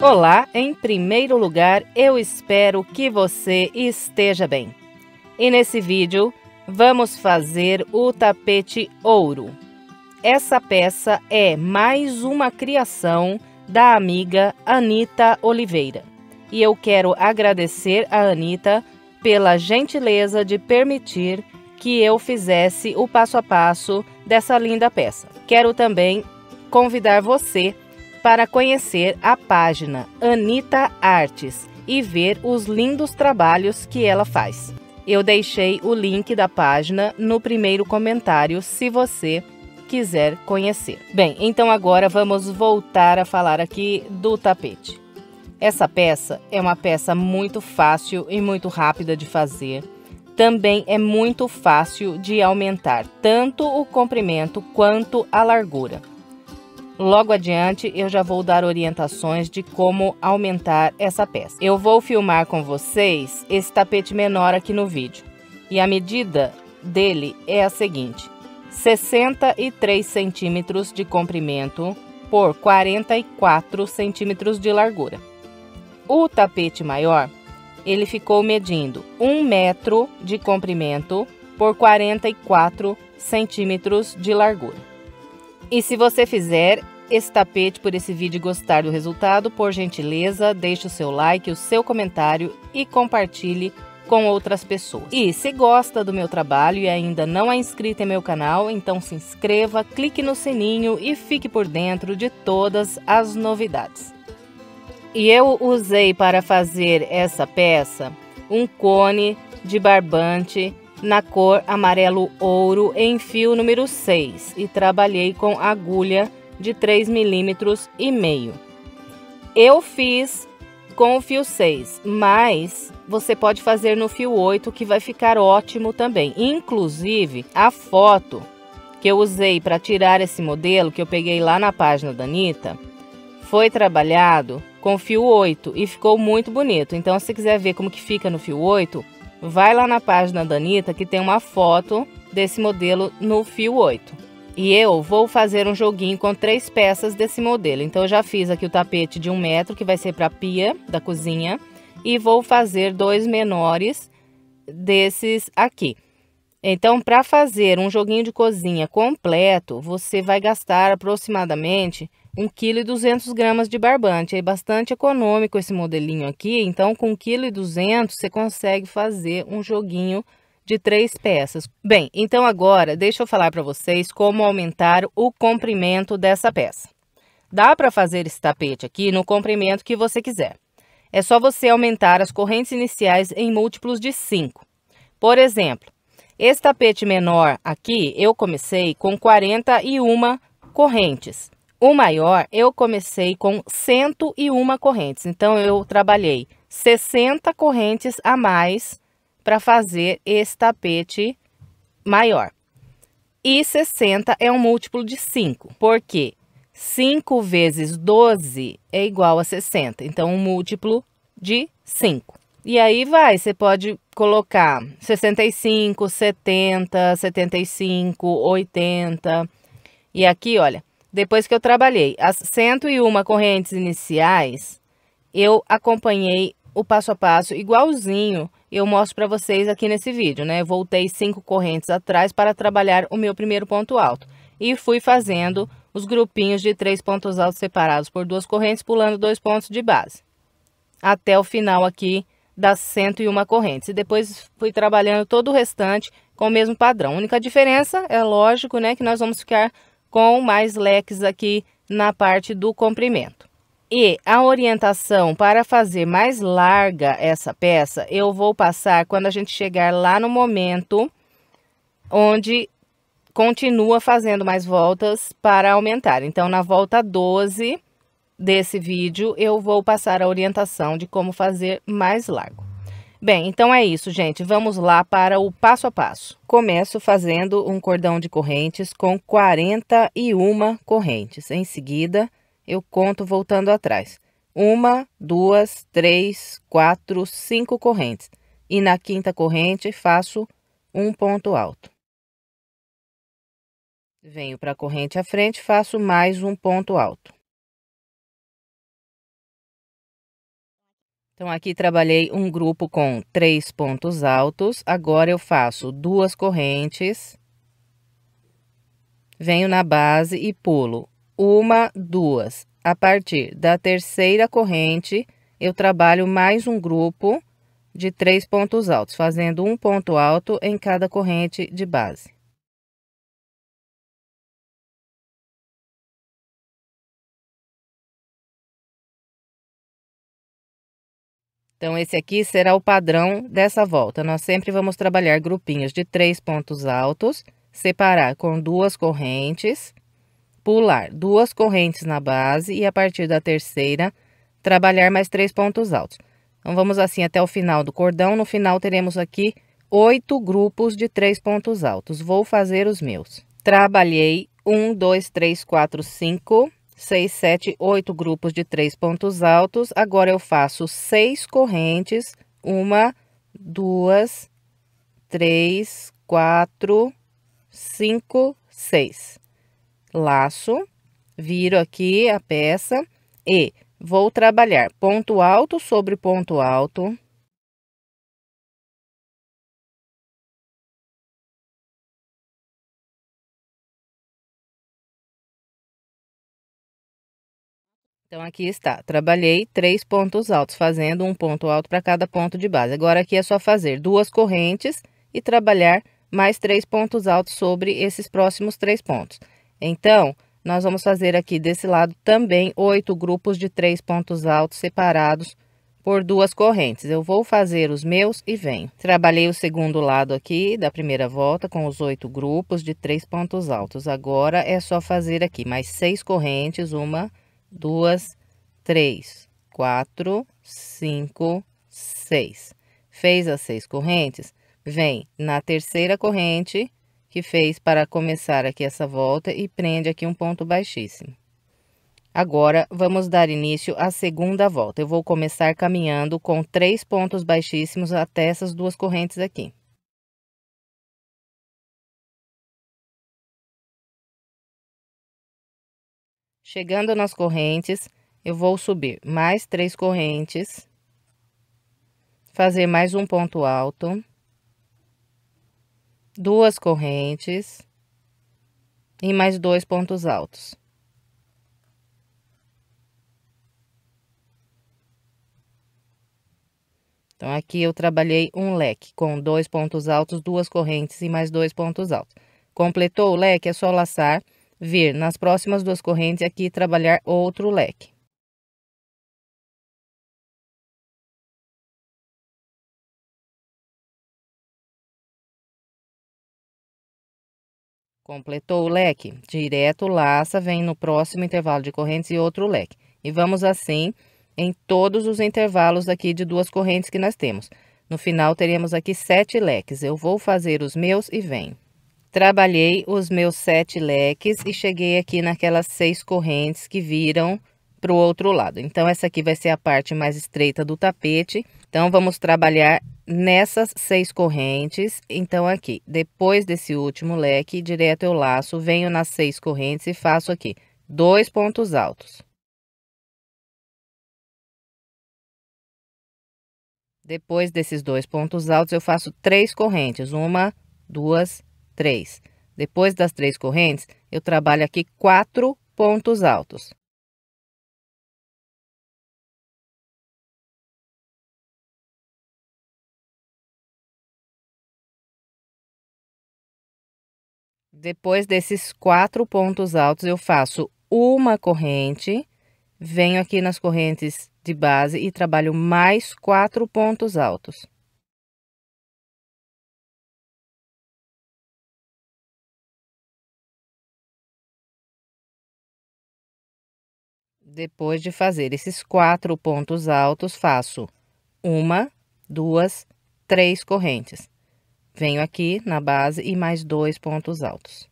Olá, em primeiro lugar, eu espero que você esteja bem. E nesse vídeo, vamos fazer o tapete ouro. Essa peça é mais uma criação da amiga Anita Oliveira. E eu quero agradecer a Anita pela gentileza de permitir que eu fizesse o passo a passo dessa linda peça. Quero também convidar você para conhecer a página Anita Artes e ver os lindos trabalhos que ela faz. Eu deixei o link da página no primeiro comentário se você quiser conhecer. Bem, então agora vamos voltar a falar aqui do tapete. Essa peça é uma peça muito fácil e muito rápida de fazer. Também é muito fácil de aumentar tanto o comprimento quanto a largura. Logo adiante eu já vou dar orientações de como aumentar essa peça. Eu vou filmar com vocês esse tapete menor aqui no vídeo. E a medida dele é a seguinte, 63 centímetros de comprimento por 44 centímetros de largura. O tapete maior, ele ficou medindo 1 metro de comprimento por 44 centímetros de largura. E se você fizer esse tapete por esse vídeo e gostar do resultado, por gentileza, deixe o seu like, o seu comentário e compartilhe com outras pessoas. E se gosta do meu trabalho e ainda não é inscrito em meu canal, então se inscreva, clique no sininho e fique por dentro de todas as novidades. E eu usei para fazer essa peça um cone de barbante na cor amarelo ouro em fio número 6 e trabalhei com agulha de 3 milímetros e meio. Eu fiz com o fio 6, mas você pode fazer no fio 8 que vai ficar ótimo também. Inclusive, a foto que eu usei para tirar esse modelo que eu peguei lá na página da Anitta foi trabalhado com fio 8 e ficou muito bonito. Então, se quiser ver como que fica no fio 8, vai lá na página da Anitta que tem uma foto desse modelo no fio 8. E eu vou fazer um joguinho com três peças desse modelo. Então, eu já fiz aqui o tapete de um metro, que vai ser para a pia da cozinha. E vou fazer dois menores desses aqui. Então, para fazer um joguinho de cozinha completo, você vai gastar aproximadamente 1,2 kg de barbante. É bastante econômico esse modelinho aqui, então com 1,2 kg você consegue fazer um joguinho de três peças. Bem, então agora deixa eu falar para vocês como aumentar o comprimento dessa peça. Dá para fazer esse tapete aqui no comprimento que você quiser. É só você aumentar as correntes iniciais em múltiplos de 5. Por exemplo, esse tapete menor aqui eu comecei com 41 correntes. O maior, eu comecei com 101 correntes. Então, eu trabalhei 60 correntes a mais para fazer esse tapete maior. E 60 é um múltiplo de 5. porque 5 vezes 12 é igual a 60. Então, um múltiplo de 5. E aí vai, você pode colocar 65, 70, 75, 80. E aqui, olha, depois que eu trabalhei as 101 correntes iniciais, eu acompanhei o passo a passo igualzinho eu mostro para vocês aqui nesse vídeo, né? voltei cinco correntes atrás para trabalhar o meu primeiro ponto alto e fui fazendo os grupinhos de três pontos altos separados por duas correntes, pulando dois pontos de base, até o final aqui das 101 correntes. E depois fui trabalhando todo o restante com o mesmo padrão. A única diferença é lógico, né, que nós vamos ficar com mais leques aqui na parte do comprimento. E a orientação para fazer mais larga essa peça, eu vou passar quando a gente chegar lá no momento onde continua fazendo mais voltas para aumentar. Então, na volta 12 desse vídeo, eu vou passar a orientação de como fazer mais largo. Bem, então é isso, gente. Vamos lá para o passo a passo. Começo fazendo um cordão de correntes com 41 correntes. Em seguida, eu conto voltando atrás. Uma, duas, três, quatro, cinco correntes. E na quinta corrente, faço um ponto alto. Venho para a corrente à frente, faço mais um ponto alto. Então, aqui trabalhei um grupo com três pontos altos. Agora, eu faço duas correntes. Venho na base e pulo uma, duas. A partir da terceira corrente, eu trabalho mais um grupo de três pontos altos, fazendo um ponto alto em cada corrente de base. Então, esse aqui será o padrão dessa volta. Nós sempre vamos trabalhar grupinhos de três pontos altos, separar com duas correntes, pular duas correntes na base e a partir da terceira, trabalhar mais três pontos altos. Então, vamos assim até o final do cordão. No final, teremos aqui oito grupos de três pontos altos. Vou fazer os meus. Trabalhei um, dois, três, quatro, cinco 6, 7, 8 grupos de três pontos altos. Agora eu faço 6 correntes, uma, duas, três, quatro, cinco, seis. Laço, viro aqui a peça e vou trabalhar ponto alto sobre ponto alto, Então aqui está, trabalhei três pontos altos, fazendo um ponto alto para cada ponto de base. Agora aqui é só fazer duas correntes e trabalhar mais três pontos altos sobre esses próximos três pontos. Então, nós vamos fazer aqui desse lado também oito grupos de três pontos altos separados por duas correntes. Eu vou fazer os meus e venho. Trabalhei o segundo lado aqui da primeira volta com os oito grupos de três pontos altos. Agora é só fazer aqui mais seis correntes, uma duas, três, quatro, cinco, seis. Fez as seis correntes, vem na terceira corrente que fez para começar aqui essa volta e prende aqui um ponto baixíssimo. Agora, vamos dar início à segunda volta. Eu vou começar caminhando com três pontos baixíssimos até essas duas correntes aqui. Chegando nas correntes, eu vou subir mais três correntes, fazer mais um ponto alto, duas correntes e mais dois pontos altos. Então, aqui eu trabalhei um leque com dois pontos altos, duas correntes e mais dois pontos altos. Completou o leque, é só laçar vir nas próximas duas correntes aqui trabalhar outro leque. Completou o leque, direto laça, vem no próximo intervalo de correntes e outro leque. E vamos assim em todos os intervalos aqui de duas correntes que nós temos. No final, teremos aqui sete leques. Eu vou fazer os meus e venho. Trabalhei os meus sete leques e cheguei aqui naquelas seis correntes que viram para o outro lado. Então, essa aqui vai ser a parte mais estreita do tapete. Então, vamos trabalhar nessas seis correntes. Então, aqui, depois desse último leque, direto eu laço, venho nas seis correntes e faço aqui dois pontos altos. Depois desses dois pontos altos, eu faço três correntes, uma, duas 3. Depois das três correntes, eu trabalho aqui quatro pontos altos. Depois desses quatro pontos altos, eu faço uma corrente, venho aqui nas correntes de base e trabalho mais quatro pontos altos. Depois de fazer esses quatro pontos altos, faço uma, duas, três correntes. Venho aqui na base e mais dois pontos altos.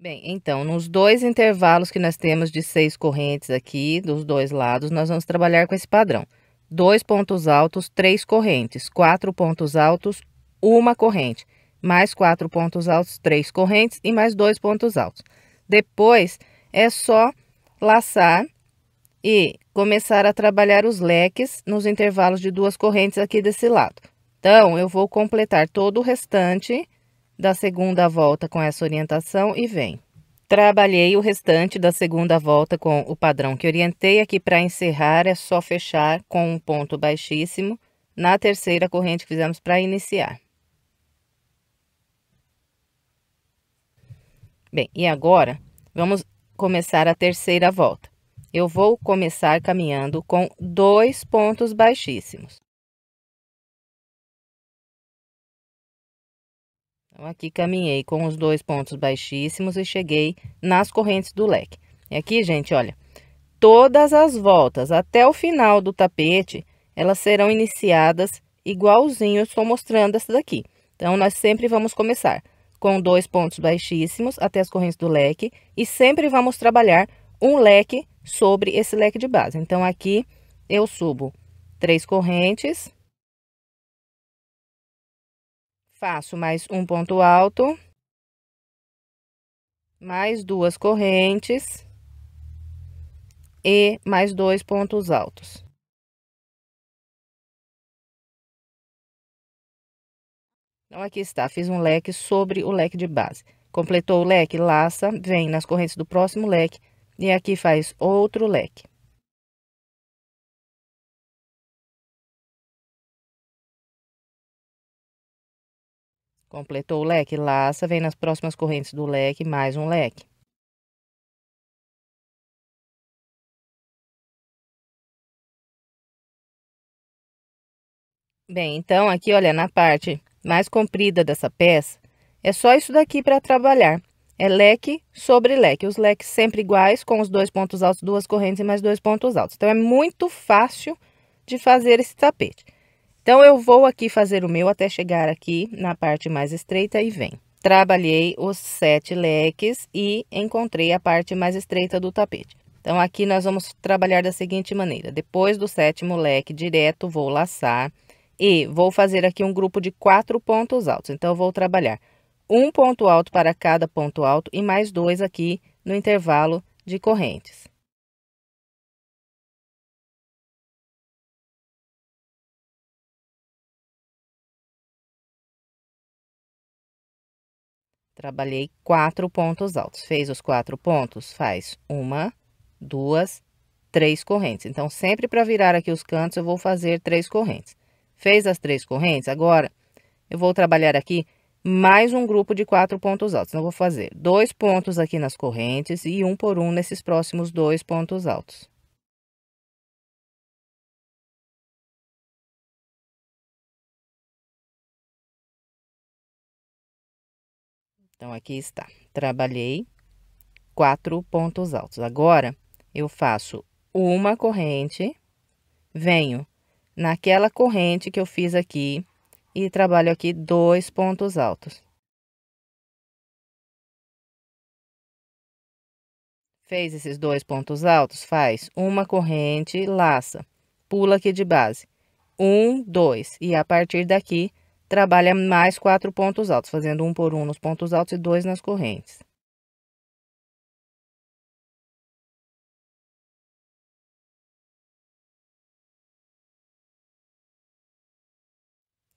Bem, então, nos dois intervalos que nós temos de seis correntes aqui, dos dois lados, nós vamos trabalhar com esse padrão. Dois pontos altos, três correntes. Quatro pontos altos, uma corrente mais quatro pontos altos, três correntes e mais dois pontos altos. Depois é só laçar e começar a trabalhar os leques nos intervalos de duas correntes aqui desse lado. Então, eu vou completar todo o restante da segunda volta com essa orientação e vem. Trabalhei o restante da segunda volta com o padrão que orientei. Aqui para encerrar é só fechar com um ponto baixíssimo na terceira corrente que fizemos para iniciar. Bem, e agora vamos começar a terceira volta. Eu vou começar caminhando com dois pontos baixíssimos. Então, aqui caminhei com os dois pontos baixíssimos e cheguei nas correntes do leque. E aqui, gente, olha, todas as voltas até o final do tapete, elas serão iniciadas igualzinho, eu estou mostrando essa daqui. Então, nós sempre vamos começar com dois pontos baixíssimos até as correntes do leque e sempre vamos trabalhar um leque sobre esse leque de base. Então, aqui eu subo três correntes, faço mais um ponto alto, mais duas correntes e mais dois pontos altos. Então aqui está, fiz um leque sobre o leque de base. Completou o leque, laça, vem nas correntes do próximo leque e aqui faz outro leque. Completou o leque, laça, vem nas próximas correntes do leque, mais um leque. Bem, então aqui, olha, na parte mais comprida dessa peça, é só isso daqui para trabalhar. É leque sobre leque, os leques sempre iguais, com os dois pontos altos, duas correntes e mais dois pontos altos. Então, é muito fácil de fazer esse tapete. Então, eu vou aqui fazer o meu até chegar aqui na parte mais estreita e vem. Trabalhei os sete leques e encontrei a parte mais estreita do tapete. Então, aqui nós vamos trabalhar da seguinte maneira. Depois do sétimo leque direto, vou laçar e vou fazer aqui um grupo de quatro pontos altos. Então, eu vou trabalhar um ponto alto para cada ponto alto e mais dois aqui no intervalo de correntes. Trabalhei quatro pontos altos. Fez os quatro pontos? Faz uma, duas, três correntes. Então, sempre para virar aqui os cantos, eu vou fazer três correntes. Fez as três correntes? Agora, eu vou trabalhar aqui mais um grupo de quatro pontos altos. Então, eu vou fazer dois pontos aqui nas correntes e um por um nesses próximos dois pontos altos. Então, aqui está. Trabalhei quatro pontos altos. Agora, eu faço uma corrente, venho naquela corrente que eu fiz aqui e trabalho aqui dois pontos altos. Fez esses dois pontos altos, faz uma corrente, laça, pula aqui de base. Um, dois, e a partir daqui trabalha mais quatro pontos altos, fazendo um por um nos pontos altos e dois nas correntes.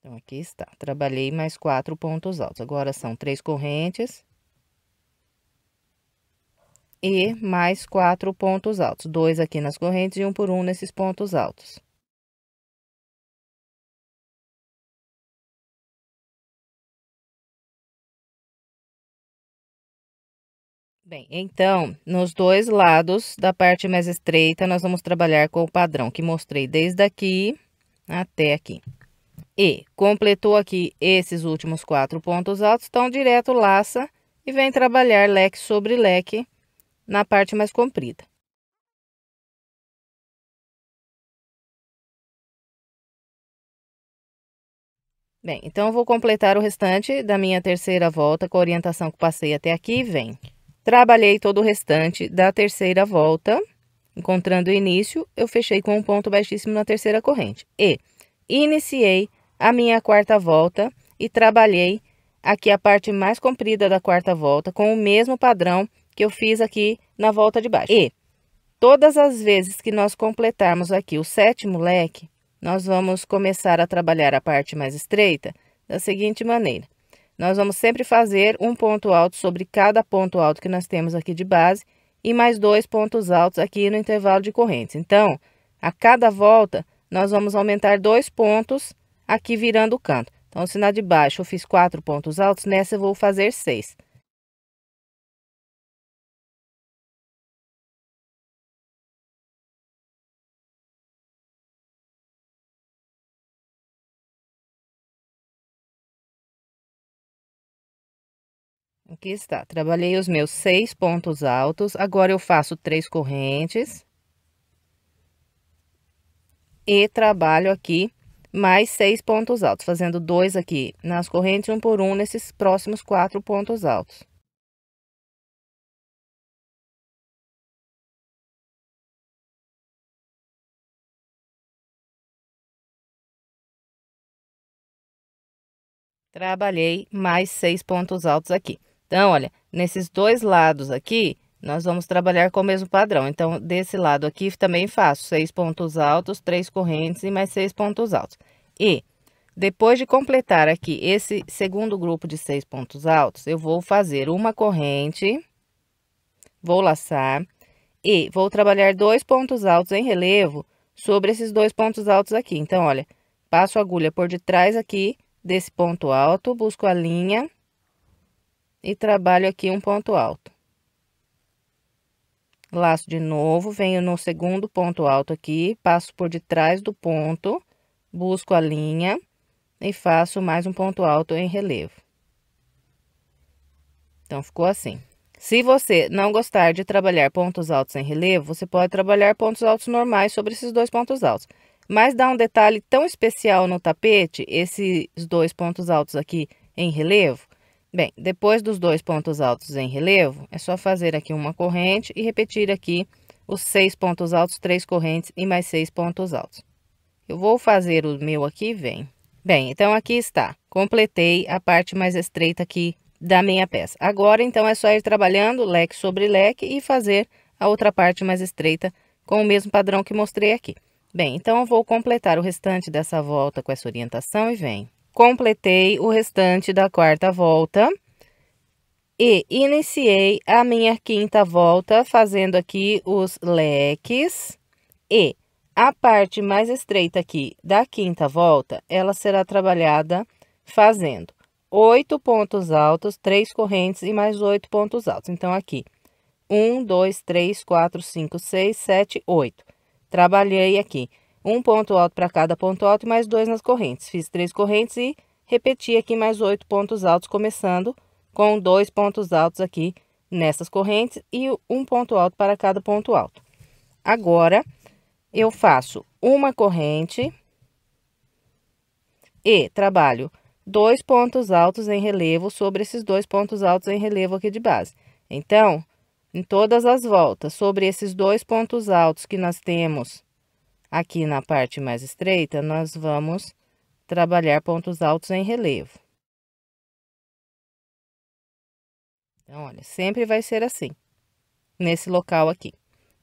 Então, aqui está. Trabalhei mais quatro pontos altos. Agora, são três correntes. E mais quatro pontos altos. Dois aqui nas correntes e um por um nesses pontos altos. Bem, então, nos dois lados da parte mais estreita, nós vamos trabalhar com o padrão que mostrei desde aqui até aqui. E completou aqui esses últimos quatro pontos altos, então direto laça e vem trabalhar leque sobre leque na parte mais comprida. Bem, então vou completar o restante da minha terceira volta com a orientação que passei até aqui, vem. Trabalhei todo o restante da terceira volta, encontrando o início, eu fechei com um ponto baixíssimo na terceira corrente. E iniciei a minha quarta volta e trabalhei aqui a parte mais comprida da quarta volta com o mesmo padrão que eu fiz aqui na volta de baixo. E todas as vezes que nós completarmos aqui o sétimo leque, nós vamos começar a trabalhar a parte mais estreita da seguinte maneira. Nós vamos sempre fazer um ponto alto sobre cada ponto alto que nós temos aqui de base e mais dois pontos altos aqui no intervalo de correntes. Então, a cada volta, nós vamos aumentar dois pontos aqui virando o canto. Então, se sinal de baixo, eu fiz quatro pontos altos, nessa eu vou fazer seis. Aqui está, trabalhei os meus seis pontos altos, agora eu faço três correntes. E trabalho aqui mais seis pontos altos, fazendo dois aqui nas correntes, um por um nesses próximos quatro pontos altos. Trabalhei mais seis pontos altos aqui. Então, olha, nesses dois lados aqui, nós vamos trabalhar com o mesmo padrão. Então, desse lado aqui também faço seis pontos altos, três correntes e mais seis pontos altos. E depois de completar aqui esse segundo grupo de seis pontos altos, eu vou fazer uma corrente, vou laçar e vou trabalhar dois pontos altos em relevo sobre esses dois pontos altos aqui. Então, olha, passo a agulha por detrás aqui desse ponto alto, busco a linha e trabalho aqui um ponto alto. Laço de novo, venho no segundo ponto alto aqui, passo por detrás do ponto, busco a linha e faço mais um ponto alto em relevo. Então, ficou assim. Se você não gostar de trabalhar pontos altos em relevo, você pode trabalhar pontos altos normais sobre esses dois pontos altos. Mas dá um detalhe tão especial no tapete, esses dois pontos altos aqui em relevo, Bem, depois dos dois pontos altos em relevo, é só fazer aqui uma corrente e repetir aqui os seis pontos altos, três correntes e mais seis pontos altos. Eu vou fazer o meu aqui, vem. Bem, então aqui está. Completei a parte mais estreita aqui da minha peça. Agora, então, é só ir trabalhando leque sobre leque e fazer a outra parte mais estreita com o mesmo padrão que mostrei aqui. Bem, então eu vou completar o restante dessa volta com essa orientação e vem completei o restante da quarta volta e iniciei a minha quinta volta fazendo aqui os leques e a parte mais estreita aqui da quinta volta, ela será trabalhada fazendo oito pontos altos, três correntes e mais oito pontos altos. Então, aqui, um, dois, três, quatro, cinco, seis, sete, oito. Trabalhei aqui um ponto alto para cada ponto alto e mais dois nas correntes. Fiz três correntes e repeti aqui mais oito pontos altos, começando com dois pontos altos aqui nessas correntes e um ponto alto para cada ponto alto. Agora, eu faço uma corrente e trabalho dois pontos altos em relevo sobre esses dois pontos altos em relevo aqui de base. Então, em todas as voltas, sobre esses dois pontos altos que nós temos Aqui na parte mais estreita, nós vamos trabalhar pontos altos em relevo. Então, olha, sempre vai ser assim, nesse local aqui.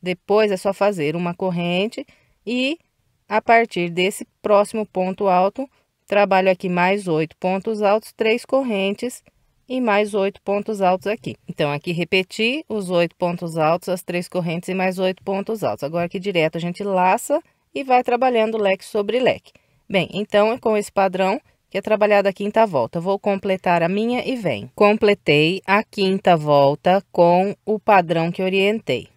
Depois é só fazer uma corrente e, a partir desse próximo ponto alto, trabalho aqui mais oito pontos altos, três correntes e mais oito pontos altos aqui. Então, aqui repeti os oito pontos altos, as três correntes e mais oito pontos altos. Agora, aqui direto, a gente laça e vai trabalhando leque sobre leque. Bem, então é com esse padrão que é trabalhada a quinta volta. Vou completar a minha e vem. Completei a quinta volta com o padrão que orientei.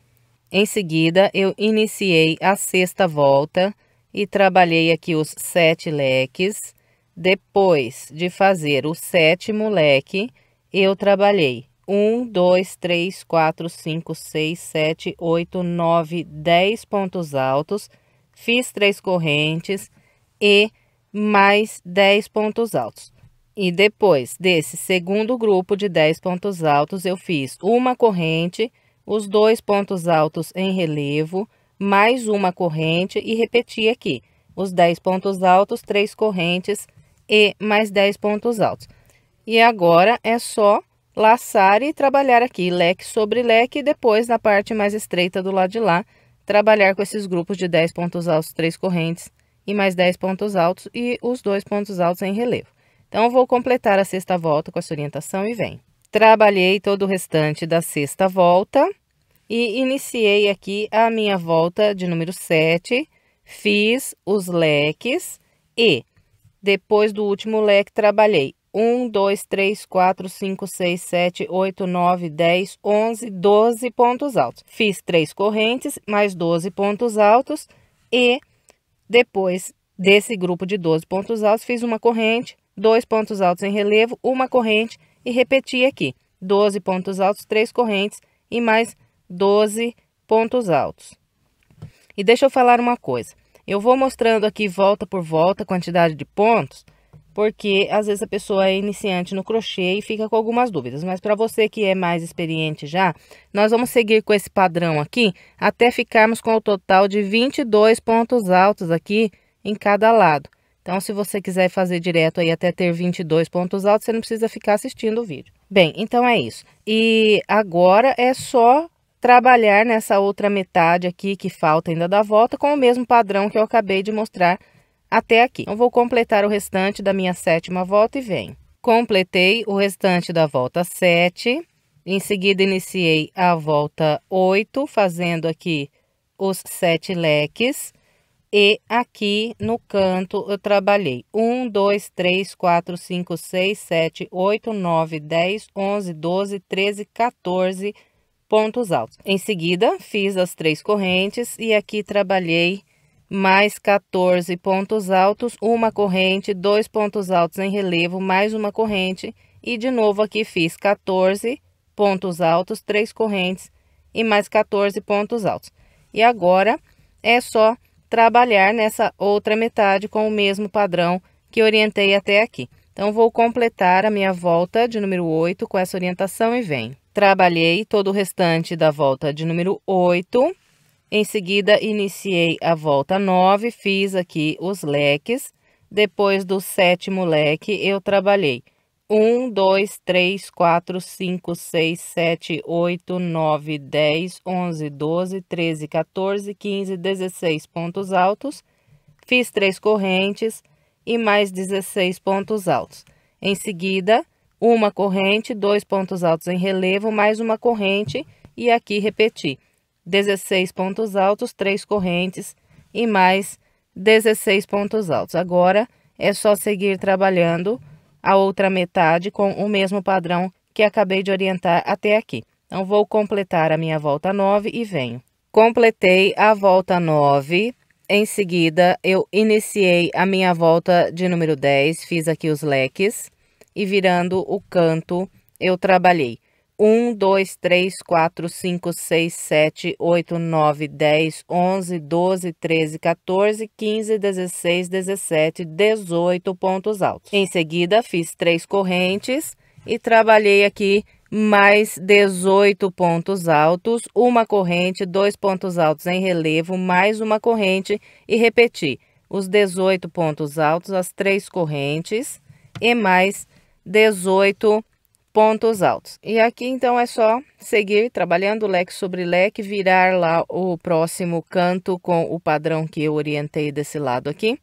Em seguida, eu iniciei a sexta volta e trabalhei aqui os sete leques. Depois de fazer o sétimo leque, eu trabalhei 1, 2, 3, 4, 5, 6, 7, 8, 9, 10 pontos altos fiz três correntes e mais 10 pontos altos. E depois desse segundo grupo de 10 pontos altos, eu fiz uma corrente, os dois pontos altos em relevo, mais uma corrente e repeti aqui os 10 pontos altos, três correntes e mais 10 pontos altos. E agora é só laçar e trabalhar aqui leque sobre leque e depois na parte mais estreita do lado de lá trabalhar com esses grupos de 10 pontos altos, 3 correntes e mais 10 pontos altos e os dois pontos altos em relevo. Então, vou completar a sexta volta com essa orientação e vem. Trabalhei todo o restante da sexta volta e iniciei aqui a minha volta de número 7, fiz os leques e depois do último leque trabalhei 1, 2, 3, 4, 5, 6, 7, 8, 9, 10, 11, 12 pontos altos. Fiz três correntes, mais 12 pontos altos e depois desse grupo de 12 pontos altos, fiz uma corrente, dois pontos altos em relevo, uma corrente e repeti aqui. 12 pontos altos, três correntes e mais 12 pontos altos. E deixa eu falar uma coisa. Eu vou mostrando aqui volta por volta a quantidade de pontos porque às vezes a pessoa é iniciante no crochê e fica com algumas dúvidas, mas para você que é mais experiente já, nós vamos seguir com esse padrão aqui até ficarmos com o total de 22 pontos altos aqui em cada lado. Então, se você quiser fazer direto aí até ter 22 pontos altos, você não precisa ficar assistindo o vídeo. Bem, então é isso. E agora é só trabalhar nessa outra metade aqui que falta ainda da volta com o mesmo padrão que eu acabei de mostrar até aqui. Então, vou completar o restante da minha sétima volta e venho. Completei o restante da volta 7. Em seguida, iniciei a volta 8, fazendo aqui os sete leques. E aqui no canto eu trabalhei 1, 2, 3, 4, 5, 6, 7, 8, 9, 10, 11, 12, 13, 14 pontos altos. Em seguida, fiz as três correntes e aqui trabalhei mais 14 pontos altos, uma corrente, dois pontos altos em relevo, mais uma corrente, e de novo aqui fiz 14 pontos altos, três correntes e mais 14 pontos altos. E agora é só trabalhar nessa outra metade com o mesmo padrão que orientei até aqui. Então, vou completar a minha volta de número 8 com essa orientação e venho. Trabalhei todo o restante da volta de número 8 em seguida, iniciei a volta 9, fiz aqui os leques. Depois do sétimo leque, eu trabalhei 1, 2, 3, 4, 5, 6, 7, 8, 9, 10, 11, 12, 13, 14, 15, 16 pontos altos. Fiz três correntes e mais 16 pontos altos. Em seguida, uma corrente, dois pontos altos em relevo, mais uma corrente e aqui repeti. 16 pontos altos, três correntes e mais 16 pontos altos. Agora é só seguir trabalhando a outra metade com o mesmo padrão que acabei de orientar até aqui. Então, vou completar a minha volta 9 e venho. Completei a volta 9, em seguida, eu iniciei a minha volta de número 10, fiz aqui os leques e virando o canto, eu trabalhei 1, 2, 3, 4, 5, 6, 7, 8, 9, 10, 11, 12, 13, 14, 15, 16, 17, 18 pontos altos. Em seguida, fiz três correntes e trabalhei aqui mais 18 pontos altos, uma corrente, dois pontos altos em relevo, mais uma corrente e repeti os 18 pontos altos, as três correntes e mais 18 pontos pontos altos. E aqui então é só seguir trabalhando leque sobre leque, virar lá o próximo canto com o padrão que eu orientei desse lado aqui.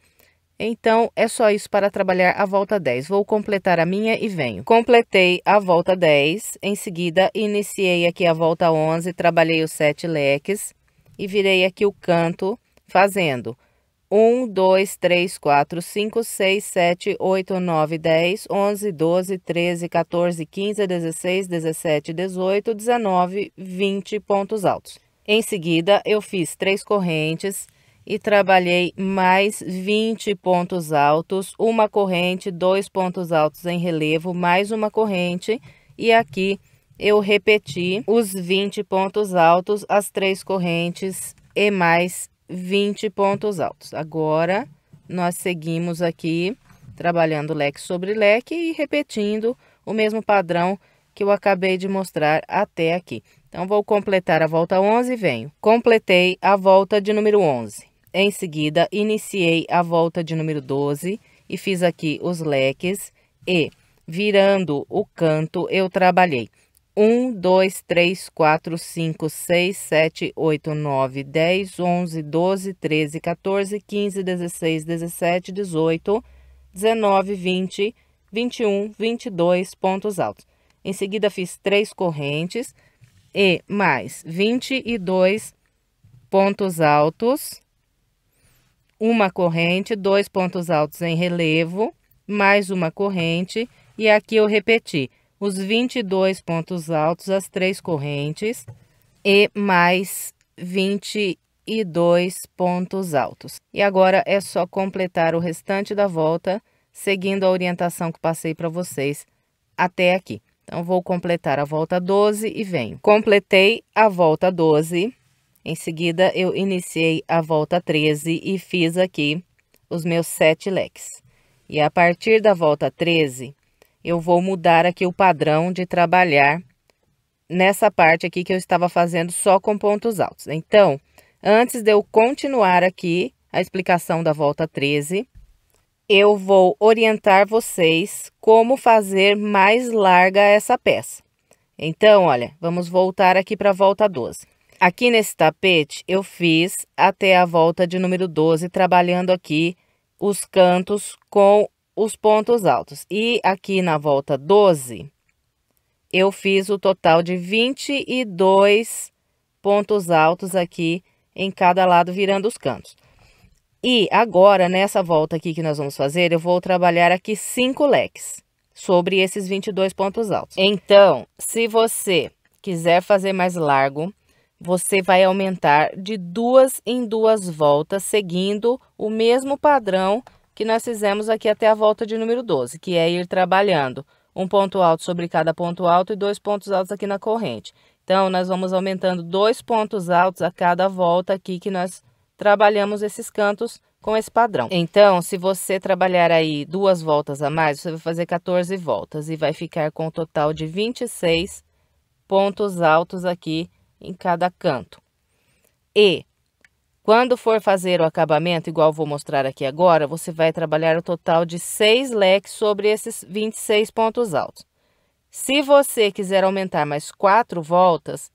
Então, é só isso para trabalhar a volta 10. Vou completar a minha e venho. Completei a volta 10, em seguida, iniciei aqui a volta 11, trabalhei os sete leques e virei aqui o canto fazendo 1, 2, 3, 4, 5, 6, 7, 8, 9, 10, 11, 12, 13, 14, 15, 16, 17, 18, 19, 20 pontos altos. Em seguida, eu fiz três correntes e trabalhei mais 20 pontos altos, uma corrente, dois pontos altos em relevo, mais uma corrente e aqui eu repeti os 20 pontos altos, as três correntes e mais 20 pontos altos. Agora, nós seguimos aqui trabalhando leque sobre leque e repetindo o mesmo padrão que eu acabei de mostrar até aqui. Então, vou completar a volta 11 e venho. Completei a volta de número 11. Em seguida, iniciei a volta de número 12 e fiz aqui os leques e, virando o canto, eu trabalhei 1, 2, 3, 4, 5, 6, 7, 8, 9, 10, 11, 12, 13, 14, 15, 16, 17, 18, 19, 20, 21, 22 pontos altos. Em seguida, fiz três correntes e mais 22 pontos altos, uma corrente, dois pontos altos em relevo, mais uma corrente, e aqui eu repeti os 22 pontos altos, as três correntes e mais 22 pontos altos. E agora é só completar o restante da volta seguindo a orientação que passei para vocês até aqui. Então, vou completar a volta 12 e venho. Completei a volta 12, em seguida eu iniciei a volta 13 e fiz aqui os meus sete leques. E a partir da volta 13, eu vou mudar aqui o padrão de trabalhar nessa parte aqui que eu estava fazendo só com pontos altos. Então, antes de eu continuar aqui a explicação da volta 13, eu vou orientar vocês como fazer mais larga essa peça. Então, olha, vamos voltar aqui para a volta 12. Aqui nesse tapete, eu fiz até a volta de número 12, trabalhando aqui os cantos com os pontos altos. E aqui na volta 12, eu fiz o total de 22 pontos altos aqui em cada lado, virando os cantos. E agora, nessa volta aqui que nós vamos fazer, eu vou trabalhar aqui cinco leques sobre esses 22 pontos altos. Então, se você quiser fazer mais largo, você vai aumentar de duas em duas voltas, seguindo o mesmo padrão que nós fizemos aqui até a volta de número 12, que é ir trabalhando um ponto alto sobre cada ponto alto e dois pontos altos aqui na corrente. Então, nós vamos aumentando dois pontos altos a cada volta aqui que nós trabalhamos esses cantos com esse padrão. Então, se você trabalhar aí duas voltas a mais, você vai fazer 14 voltas e vai ficar com um total de 26 pontos altos aqui em cada canto. E quando for fazer o acabamento, igual vou mostrar aqui agora, você vai trabalhar o total de 6 leques sobre esses 26 pontos altos. Se você quiser aumentar mais 4 voltas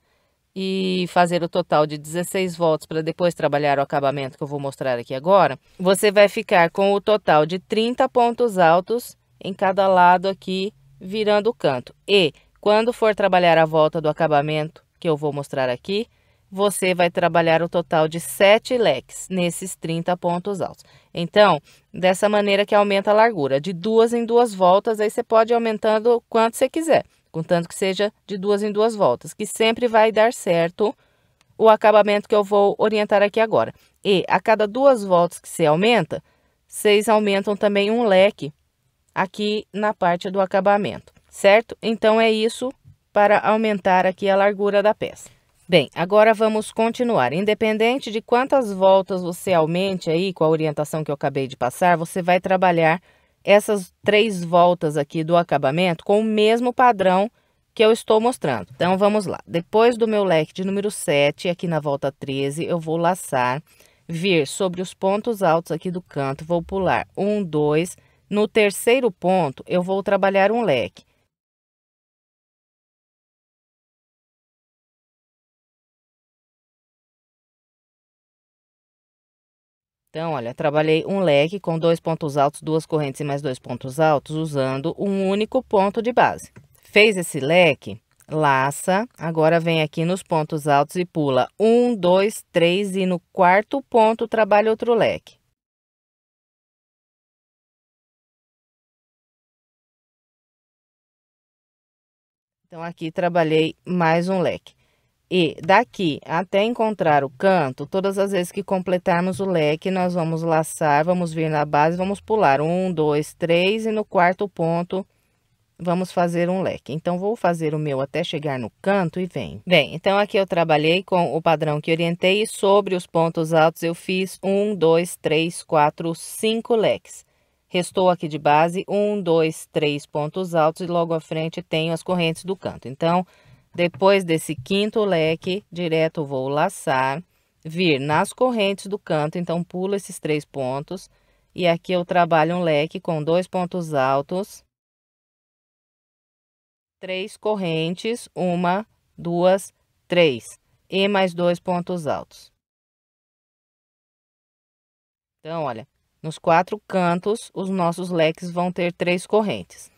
e fazer o total de 16 voltas para depois trabalhar o acabamento que eu vou mostrar aqui agora, você vai ficar com o total de 30 pontos altos em cada lado aqui, virando o canto. E quando for trabalhar a volta do acabamento que eu vou mostrar aqui, você vai trabalhar um total de 7 leques nesses 30 pontos altos. Então, dessa maneira que aumenta a largura, de duas em duas voltas, aí você pode ir aumentando quanto você quiser, contanto que seja de duas em duas voltas, que sempre vai dar certo o acabamento que eu vou orientar aqui agora. E a cada duas voltas que você aumenta, vocês aumentam também um leque aqui na parte do acabamento, certo? Então, é isso para aumentar aqui a largura da peça. Bem, agora vamos continuar. Independente de quantas voltas você aumente aí com a orientação que eu acabei de passar, você vai trabalhar essas três voltas aqui do acabamento com o mesmo padrão que eu estou mostrando. Então, vamos lá. Depois do meu leque de número 7, aqui na volta 13, eu vou laçar, vir sobre os pontos altos aqui do canto, vou pular um, dois. No terceiro ponto, eu vou trabalhar um leque. Então, olha, trabalhei um leque com dois pontos altos, duas correntes e mais dois pontos altos, usando um único ponto de base. Fez esse leque, laça, agora vem aqui nos pontos altos e pula um, dois, três e no quarto ponto trabalha outro leque. Então, aqui trabalhei mais um leque. E daqui até encontrar o canto, todas as vezes que completarmos o leque, nós vamos laçar, vamos vir na base, vamos pular um, dois, três e no quarto ponto vamos fazer um leque. Então, vou fazer o meu até chegar no canto e vem. Bem, então aqui eu trabalhei com o padrão que orientei e sobre os pontos altos eu fiz um, dois, três, quatro, cinco leques. Restou aqui de base um, dois, três pontos altos e logo à frente tenho as correntes do canto. Então, depois desse quinto leque, direto vou laçar, vir nas correntes do canto, então pulo esses três pontos. E aqui eu trabalho um leque com dois pontos altos, três correntes, uma, duas, três, e mais dois pontos altos. Então, olha, nos quatro cantos, os nossos leques vão ter três correntes.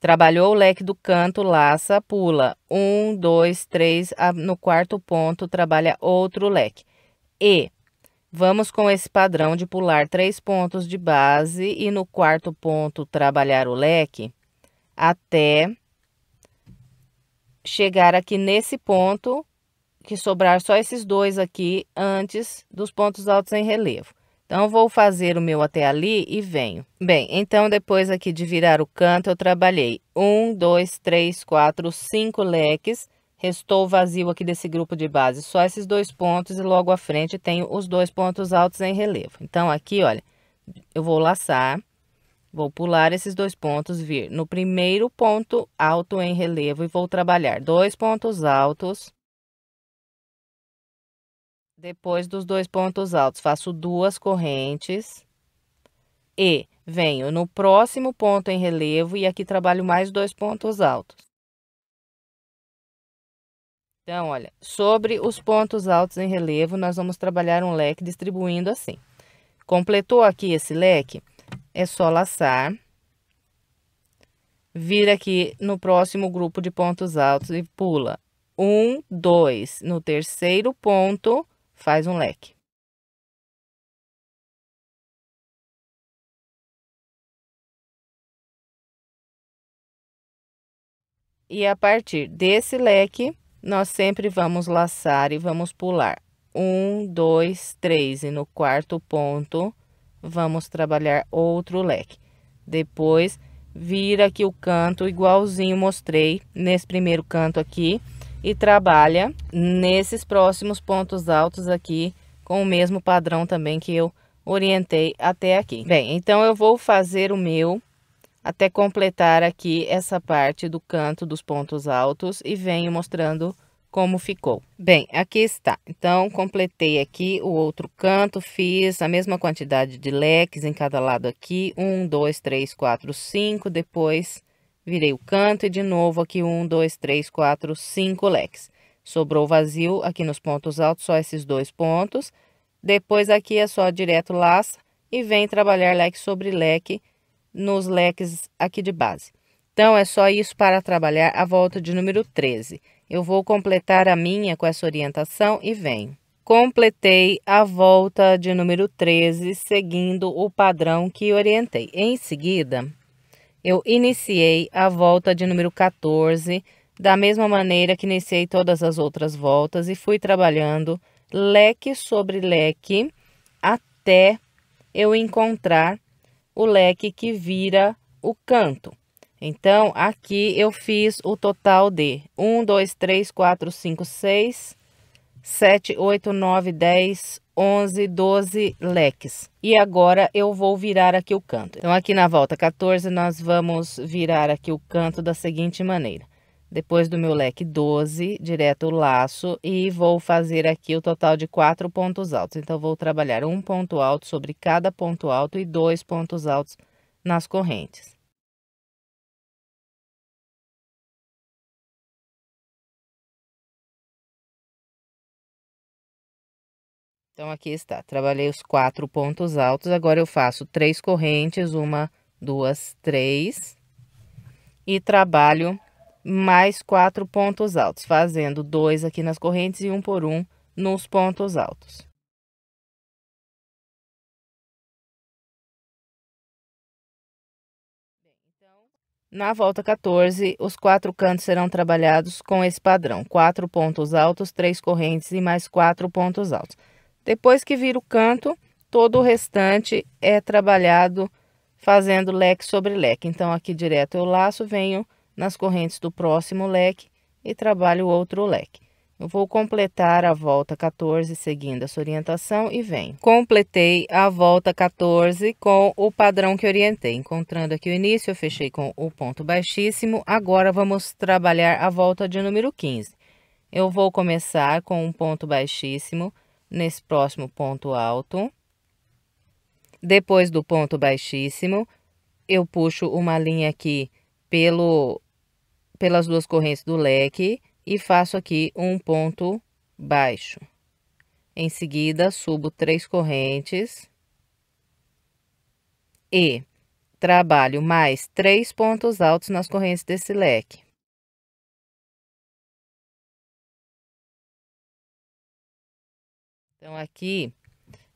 Trabalhou o leque do canto, laça, pula. Um, dois, três. No quarto ponto, trabalha outro leque. E vamos com esse padrão de pular três pontos de base e no quarto ponto trabalhar o leque até chegar aqui nesse ponto que sobrar só esses dois aqui antes dos pontos altos em relevo. Então, vou fazer o meu até ali e venho. Bem, então, depois aqui de virar o canto, eu trabalhei um, dois, três, quatro, cinco leques. Restou vazio aqui desse grupo de base só esses dois pontos e logo à frente tenho os dois pontos altos em relevo. Então, aqui, olha, eu vou laçar, vou pular esses dois pontos, vir no primeiro ponto alto em relevo e vou trabalhar dois pontos altos, depois dos dois pontos altos, faço duas correntes e venho no próximo ponto em relevo e aqui trabalho mais dois pontos altos. Então, olha, sobre os pontos altos em relevo, nós vamos trabalhar um leque distribuindo assim. Completou aqui esse leque, é só laçar, vir aqui no próximo grupo de pontos altos e pula. Um, dois, no terceiro ponto, faz um leque. E a partir desse leque, nós sempre vamos laçar e vamos pular. Um, dois, três, e no quarto ponto, vamos trabalhar outro leque. Depois, vira aqui o canto igualzinho mostrei nesse primeiro canto aqui e trabalha nesses próximos pontos altos aqui com o mesmo padrão também que eu orientei até aqui. Bem, então eu vou fazer o meu até completar aqui essa parte do canto dos pontos altos e venho mostrando como ficou. Bem, aqui está. Então, completei aqui o outro canto, fiz a mesma quantidade de leques em cada lado aqui. Um, dois, três, quatro, cinco. Depois, Virei o canto e de novo aqui um, dois, três, quatro, cinco leques. Sobrou vazio aqui nos pontos altos, só esses dois pontos. Depois aqui é só direto laça e vem trabalhar leque sobre leque nos leques aqui de base. Então, é só isso para trabalhar a volta de número 13. Eu vou completar a minha com essa orientação e venho. Completei a volta de número 13, seguindo o padrão que orientei. Em seguida, eu iniciei a volta de número 14 da mesma maneira que iniciei todas as outras voltas e fui trabalhando leque sobre leque até eu encontrar o leque que vira o canto. Então, aqui eu fiz o total de 1, 2, 3, 4, 5, 6, 7, 8, 9, 10, 11, 12 leques. E agora eu vou virar aqui o canto. Então, aqui na volta 14, nós vamos virar aqui o canto da seguinte maneira. Depois do meu leque 12, direto o laço e vou fazer aqui o total de quatro pontos altos. Então, vou trabalhar um ponto alto sobre cada ponto alto e dois pontos altos nas correntes. Então aqui está, trabalhei os quatro pontos altos, agora eu faço três correntes, uma, duas, três, e trabalho mais quatro pontos altos, fazendo dois aqui nas correntes e um por um nos pontos altos. Então, na volta 14, os quatro cantos serão trabalhados com esse padrão: quatro pontos altos, três correntes e mais quatro pontos altos. Depois que vira o canto, todo o restante é trabalhado fazendo leque sobre leque. Então, aqui direto eu laço, venho nas correntes do próximo leque e trabalho o outro leque. Eu vou completar a volta 14 seguindo essa orientação e venho. Completei a volta 14 com o padrão que orientei. Encontrando aqui o início, eu fechei com o ponto baixíssimo. Agora, vamos trabalhar a volta de número 15. Eu vou começar com um ponto baixíssimo nesse próximo ponto alto. Depois do ponto baixíssimo, eu puxo uma linha aqui pelo, pelas duas correntes do leque e faço aqui um ponto baixo. Em seguida, subo três correntes e trabalho mais três pontos altos nas correntes desse leque. Então aqui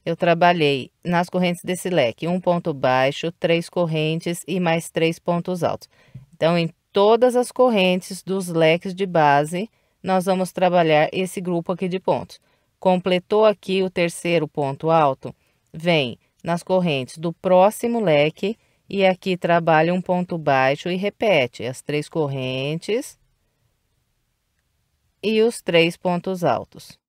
eu trabalhei nas correntes desse leque, um ponto baixo, três correntes e mais três pontos altos. Então, em todas as correntes dos leques de base, nós vamos trabalhar esse grupo aqui de pontos. Completou aqui o terceiro ponto alto, vem nas correntes do próximo leque e aqui trabalha um ponto baixo e repete as três correntes e os três pontos altos.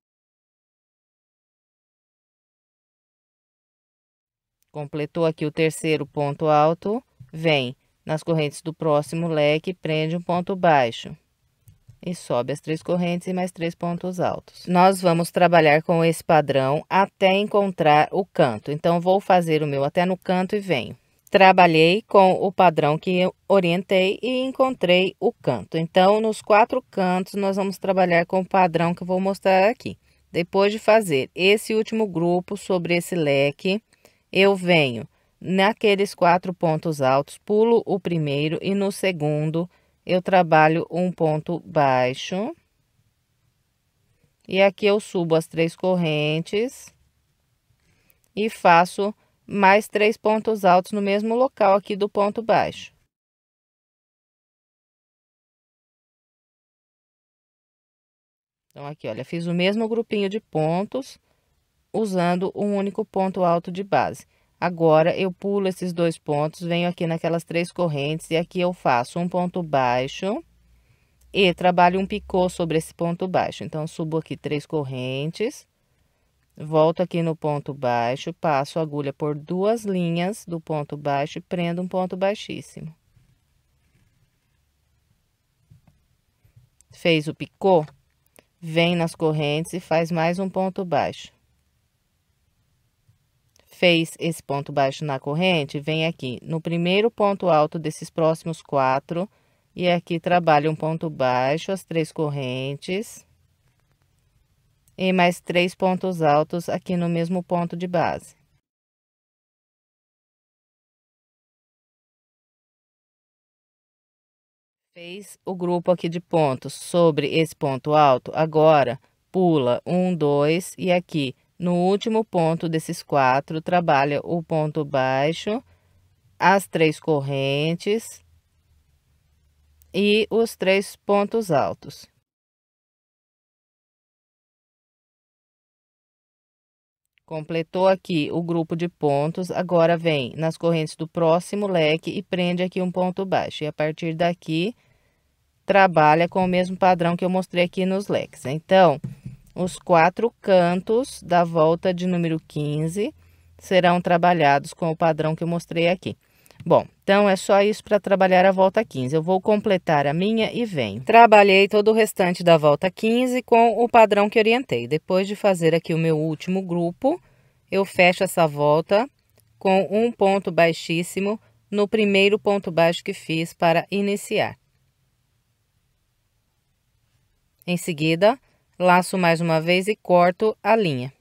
Completou aqui o terceiro ponto alto, vem nas correntes do próximo leque, prende um ponto baixo e sobe as três correntes e mais três pontos altos. Nós vamos trabalhar com esse padrão até encontrar o canto. Então, vou fazer o meu até no canto e venho. Trabalhei com o padrão que orientei e encontrei o canto. Então, nos quatro cantos, nós vamos trabalhar com o padrão que eu vou mostrar aqui. Depois de fazer esse último grupo sobre esse leque, eu venho naqueles quatro pontos altos, pulo o primeiro e no segundo eu trabalho um ponto baixo. E aqui eu subo as três correntes e faço mais três pontos altos no mesmo local aqui do ponto baixo. Então, aqui, olha, fiz o mesmo grupinho de pontos, usando um único ponto alto de base. Agora, eu pulo esses dois pontos, venho aqui naquelas três correntes e aqui eu faço um ponto baixo e trabalho um picô sobre esse ponto baixo. Então, subo aqui três correntes, volto aqui no ponto baixo, passo a agulha por duas linhas do ponto baixo e prendo um ponto baixíssimo. Fez o picô, vem nas correntes e faz mais um ponto baixo fez esse ponto baixo na corrente, vem aqui no primeiro ponto alto desses próximos quatro, e aqui trabalha um ponto baixo, as três correntes, e mais três pontos altos aqui no mesmo ponto de base. Fez o grupo aqui de pontos sobre esse ponto alto, agora pula um, dois, e aqui no último ponto desses quatro, trabalha o ponto baixo, as três correntes e os três pontos altos. Completou aqui o grupo de pontos, agora vem nas correntes do próximo leque e prende aqui um ponto baixo. E a partir daqui, trabalha com o mesmo padrão que eu mostrei aqui nos leques. Então, os quatro cantos da volta de número 15 serão trabalhados com o padrão que eu mostrei aqui. Bom, então é só isso para trabalhar a volta 15. Eu vou completar a minha e venho. Trabalhei todo o restante da volta 15 com o padrão que orientei. Depois de fazer aqui o meu último grupo, eu fecho essa volta com um ponto baixíssimo no primeiro ponto baixo que fiz para iniciar. Em seguida, laço mais uma vez e corto a linha.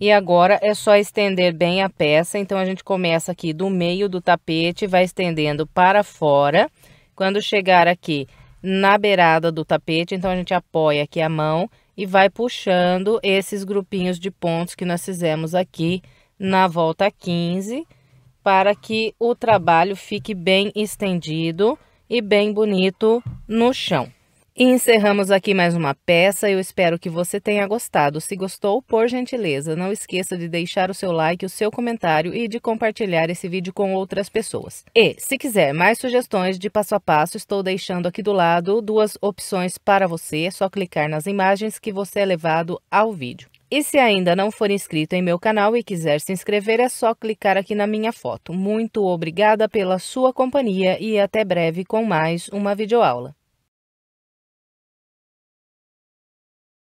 E agora é só estender bem a peça, então a gente começa aqui do meio do tapete, vai estendendo para fora. Quando chegar aqui na beirada do tapete, então a gente apoia aqui a mão e vai puxando esses grupinhos de pontos que nós fizemos aqui na volta 15, para que o trabalho fique bem estendido e bem bonito no chão. E encerramos aqui mais uma peça. Eu espero que você tenha gostado. Se gostou, por gentileza, não esqueça de deixar o seu like, o seu comentário e de compartilhar esse vídeo com outras pessoas. E, se quiser mais sugestões de passo a passo, estou deixando aqui do lado duas opções para você. É só clicar nas imagens que você é levado ao vídeo. E se ainda não for inscrito em meu canal e quiser se inscrever, é só clicar aqui na minha foto. Muito obrigada pela sua companhia e até breve com mais uma videoaula.